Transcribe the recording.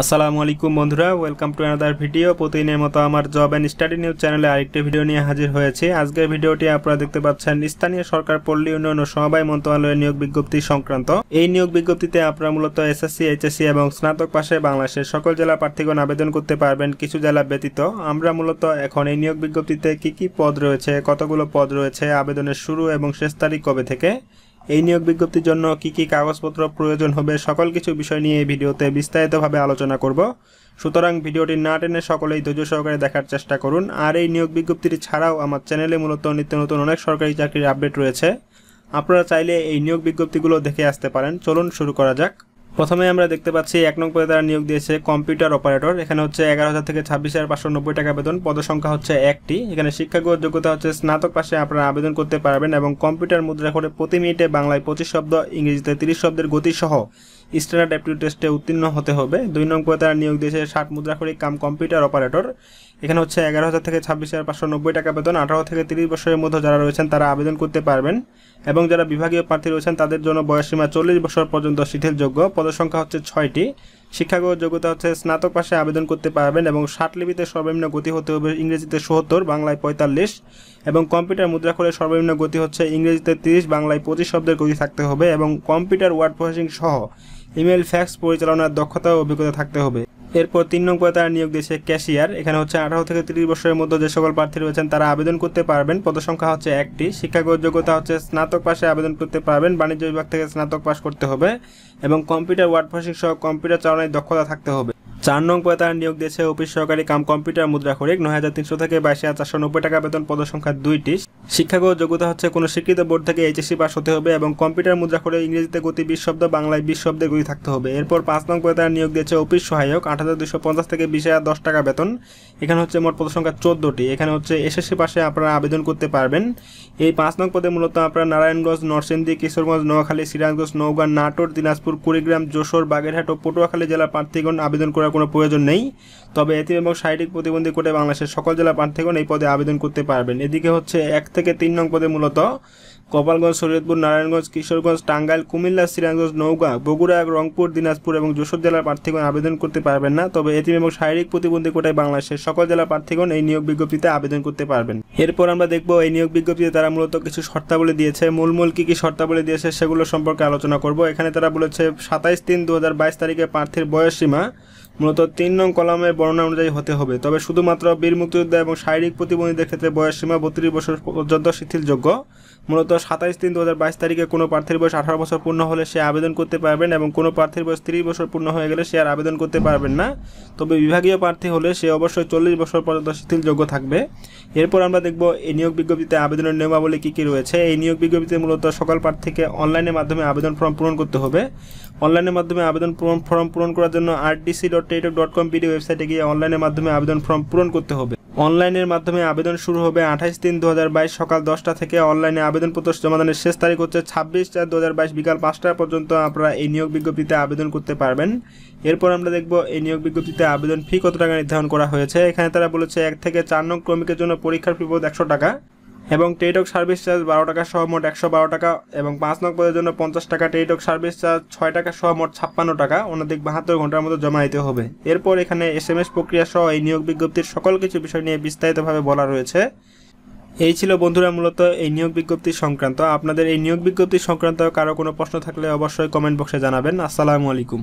আসসালামু আলাইকুম বন্ধুরা ওয়েলকাম টু অ্যানাদার ভিডিও প্রতিদিনের মতো আমার জব অ্যান্ড স্টাডি নিউজ চ্যানেলে আরেকটি ভিডিও নিয়ে হাজির হয়েছে আজকের ভিডিওটি আপনারা দেখতে পাচ্ছেন স্থানীয় সরকার পল্লী উন্নয়ন ও সমবায় মন্ত্রণালয়ের নিয়োগ বিজ্ঞপ্তি সংক্রান্ত এই নিয়োগ বিজ্ঞপ্তিতে আপনারা মূলত এসএসসি এইচএসসি এবং স্নাতক পাশে বাংলাদেশের সকল জেলা প্রার্থীগণ আবেদন করতে পারবেন কিছু জেলা ব্যতীত আমরা মূলত এখন এই নিয়োগ বিজ্ঞপ্তিতে কি কি পদ রয়েছে কতগুলো পদ রয়েছে আবেদনের শুরু এবং শেষ তারিখ কবে থেকে এই নিয়োগ বিজ্ঞপ্তির জন্য কি কি কাগজপত্র প্রয়োজন হবে সকল কিছু বিষয় নিয়ে এই ভিডিওতে বিস্তারিতভাবে আলোচনা করব সুতরাং ভিডিওটি না টেনে সকলেই ধৈর্য সহকারে দেখার চেষ্টা করুন আর এই নিয়োগ বিজ্ঞপ্তিটি ছাড়াও আমার চ্যানেলে মূলত নিত্য নতুন অনেক সরকারি চাকরির আপডেট রয়েছে আপনারা চাইলে এই নিয়োগ বিজ্ঞপ্তিগুলো দেখে আসতে পারেন চলুন শুরু করা যাক প্রথমে আমরা দেখতে পাচ্ছি এক নং পদে তারা নিয়োগ দিয়েছে কম্পিউটার অপারেটর এখানে হচ্ছে এগারো হাজার থেকে ছাব্বিশ হাজার পাঁচশো নব্বই টাকা আবেদন পদসংখ্যা হচ্ছে একটি এখানে শিক্ষাগত যোগ্যতা হচ্ছে স্নাতক পাশে আপনারা আবেদন করতে পারবেন এবং কম্পিউটার মুদ্রা করে প্রতি মিনিটে বাংলায় পঁচিশ শব্দ ইংরেজিতে তিরিশ শব্দের গতিসহ স্ট্যান্ডার্ড অ্যাপটিউড টেস্টে উত্তীর্ণ হতে হবে দুই নং পদে তারা নিয়োগ দিয়েছে ষাট মুদ্রাখড়ি কাম কম্পিউটার অপারেটর এখানে হচ্ছে এগারো হাজার থেকে ছাব্বিশ হাজার পাঁচশো নব্বই টাকা বেতন আঠারো থেকে তিরিশ বছরের মধ্যে যারা রয়েছেন তারা আবেদন করতে পারবেন এবং যারা বিভাগীয় প্রার্থী রয়েছেন তাদের জন্য বয়সসীমা চল্লিশ বছর পর্যন্ত শিথিলযোগ্য পদসংখ্যা হচ্ছে ছয়টি শিক্ষাগত যোগ্যতা হচ্ছে স্নাতক পাশে আবেদন করতে পারবেন এবং লিপিতে সর্বনিম্ন গতি হতে হবে ইংরেজিতে সত্তর বাংলায় পঁয়তাল্লিশ এবং কম্পিউটার মুদ্রা করে সর্বনিম্ন গতি হচ্ছে ইংরেজিতে তিরিশ বাংলায় পঁচিশ শব্দের গতি থাকতে হবে এবং কম্পিউটার ওয়ার্ড প্রসেসিং সহ ইমেল ফ্যাক্স পরিচালনার দক্ষতা ও অভিজ্ঞতা থাকতে হবে এরপর তিন নম্বরে তারা নিয়োগ দিয়েছে ক্যাশিয়ার এখানে হচ্ছে আঠারো থেকে তিরিশ বছরের মধ্যে যে সকল প্রার্থী রয়েছেন তারা আবেদন করতে পারবেন পদসংখ্যা হচ্ছে একটি শিক্ষাগত যোগ্যতা হচ্ছে স্নাতক পাশে আবেদন করতে পারবেন বাণিজ্য বিভাগ থেকে স্নাতক পাশ করতে হবে এবং কম্পিউটার ওয়ার্ড প্রসেসিং সহ কম্পিউটার চালানোর দক্ষতা থাকতে হবে চার নং পদে তারা নিয়োগ দিয়েছে অফিস সহকারী কাম কম্পিউটার মুদ্রা খরিক নয় হাজার তিনশো থেকে বাইশ হাজার চারশো নব্বই টাকা বেতন পদসংখ্যা দুইটি শিক্ষাগত যোগ্যতা হচ্ছে কোনো স্বীকৃত বোর্ড থেকে এইচএসি পাস হতে হবে এবং কম্পিউটার মুদ্রা করে ইংরেজিতে গতি বিশ শব্দ বাংলায় বিশ শব্দে গতি থাকতে হবে এরপর পাঁচ নং পদে তারা নিয়োগ দিয়েছে অফিস সহায়ক আট হাজার দুশো পঞ্চাশ থেকে বিশ হাজার দশ টাকা বেতন এখানে হচ্ছে মোট পদসংখ্যা চোদ্দোটি এখানে হচ্ছে এসএসসি পাশে আপনারা আবেদন করতে পারবেন এই পাঁচ নং পদে মূলত আপনারা নারায়ণগঞ্জ নরসিংদী কিশোরগঞ্জ নোয়াখালী সিরাজগঞ্জ নওগাঁ নাটোর দিনাজপুর কুড়িগ্রাম যশোর বাগেরহাট ও পটুয়াখালী জেলার প্রার্থীগণ আবেদন করার কোনো প্রয়োজন নেই তবে এতিম এবং শারীরিক প্রতিবন্ধী কোটায় বাংলাদেশের সকল জেলা প্রার্থীগণ এই পদে আবেদন করতে পারবেন এদিকে হচ্ছে এক থেকে তিন নং পদে মূলত গোপালগঞ্জ শরীয়তপুর নারায়ণগঞ্জ কিশোরগঞ্জ টাঙ্গাইল কুমিল্লা সিরাজগঞ্জ নৌগা বগুড়া রংপুর দিনাজপুর এবং যশোর জেলার প্রার্থীগণ আবেদন করতে পারবেন না তবে এতিম এবং শারীরিক প্রতিবন্ধী কোটায় বাংলাদেশের সকল জেলার প্রার্থীগণ এই নিয়োগ বিজ্ঞপ্তিতে আবেদন করতে পারবেন এরপর আমরা দেখব এই নিয়োগ বিজ্ঞপ্তিতে তারা মূলত কিছু শর্তাবলী দিয়েছে মূল মূল কী কী শর্তাবলী দিয়েছে সেগুলো সম্পর্কে আলোচনা করব এখানে তারা বলেছে সাতাইশ তিন দু তারিখে প্রার্থীর বয়সসীমা মূলত তিন নং কলামের বর্ণনা অনুযায়ী হতে হবে তবে শুধুমাত্র বীর মুক্তিযোদ্ধা এবং শারীরিক প্রতিবন্ধীদের ক্ষেত্রে বয়স সীমা বত্রিশ বছর পর্যন্ত শিথিলযোগ্য মূলত সাতাইশ তিন দু তারিখে কোনো প্রার্থীর বয়স আঠারো বছর পূর্ণ হলে সে আবেদন করতে পারবেন এবং কোনো প্রার্থীর বয়স ত্রিশ বছর পূর্ণ হয়ে গেলে সে আর আবেদন করতে পারবেন না তবে বিভাগীয় প্রার্থী হলে সে অবশ্যই চল্লিশ বছর পর্যন্ত শিথিলযোগ্য থাকবে এরপর আমরা দেখব এই নিয়োগ বিজ্ঞপ্তিতে আবেদনের নিয়মাবলী কী কী রয়েছে এই নিয়োগ বিজ্ঞপ্তিতে মূলত সকল প্রার্থীকে অনলাইনের মাধ্যমে আবেদন ফর্ম পূরণ করতে হবে অনলাইনের মাধ্যমে আবেদন ফর্ম পূরণ করার জন্য আর ডট ডট কম পিডি ওয়েবসাইটে গিয়ে অনলাইনের মাধ্যমে আবেদন ফর্ম পূরণ করতে হবে অনলাইনের মাধ্যমে আবেদন শুরু হবে আঠাশ তিন দু সকাল দশটা থেকে অনলাইনে আবেদনপত্র জমাদানের শেষ তারিখ হচ্ছে ছাব্বিশ চার দু বিকাল পাঁচটা পর্যন্ত আপনারা এই নিয়োগ বিজ্ঞপ্তিতে আবেদন করতে পারবেন এরপর আমরা দেখব এই নিয়োগ বিজ্ঞপ্তিতে আবেদন ফি কত টাকা নির্ধারণ করা হয়েছে এখানে তারা বলেছে এক থেকে চার নং ক্রমিকের জন্য পরীক্ষার ফি বোধ একশো টাকা এবং টেলিটক সার্ভিস চার্জ বারো টাকা সহ মোট একশো বারো টাকা এবং পাঁচ নং পদের জন্য পঞ্চাশ টাকা টেলিটক সার্ভিস চার্জ ছয় টাকা সহ মোট ছাপ্পান্ন টাকা অন্যদিক বাহাত্তর ঘন্টার মতো জমা দিতে হবে এরপর এখানে এস এম এস প্রক্রিয়া সহ এই নিয়োগ বিজ্ঞপ্তির সকল কিছু বিষয় নিয়ে বিস্তারিতভাবে বলা রয়েছে এই ছিল বন্ধুরা মূলত এই নিয়োগ বিজ্ঞপ্তি সংক্রান্ত আপনাদের এই নিয়োগ বিজ্ঞপ্তি সংক্রান্ত কারো কোনো প্রশ্ন থাকলে অবশ্যই কমেন্ট বক্সে জানাবেন আসসালামু আলাইকুম